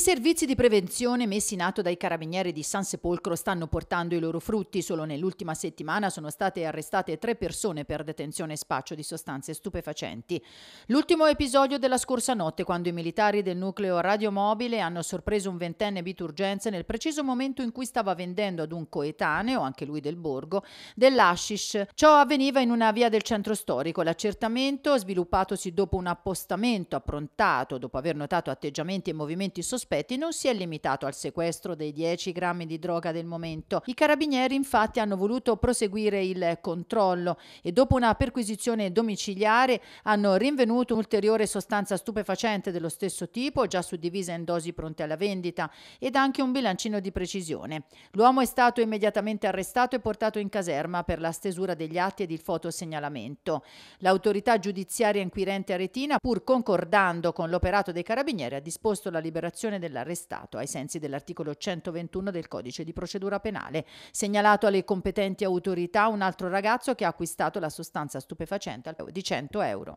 I servizi di prevenzione messi in atto dai carabinieri di San Sepolcro stanno portando i loro frutti. Solo nell'ultima settimana sono state arrestate tre persone per detenzione e spaccio di sostanze stupefacenti. L'ultimo episodio della scorsa notte, quando i militari del nucleo radiomobile hanno sorpreso un ventenne biturgenza nel preciso momento in cui stava vendendo ad un coetaneo, anche lui del borgo, dell'ashish. Ciò avveniva in una via del centro storico. L'accertamento, sviluppatosi dopo un appostamento approntato, dopo aver notato atteggiamenti e movimenti sospetti, sospetti non si è limitato al sequestro dei 10 grammi di droga del momento. I carabinieri infatti hanno voluto proseguire il controllo e dopo una perquisizione domiciliare hanno rinvenuto un'ulteriore sostanza stupefacente dello stesso tipo, già suddivisa in dosi pronte alla vendita, ed anche un bilancino di precisione. L'uomo è stato immediatamente arrestato e portato in caserma per la stesura degli atti ed il fotosegnalamento. L'autorità giudiziaria inquirente aretina, pur concordando con l'operato dei carabinieri, ha disposto la liberazione dell'arrestato ai sensi dell'articolo 121 del codice di procedura penale. Segnalato alle competenti autorità un altro ragazzo che ha acquistato la sostanza stupefacente di 100 euro.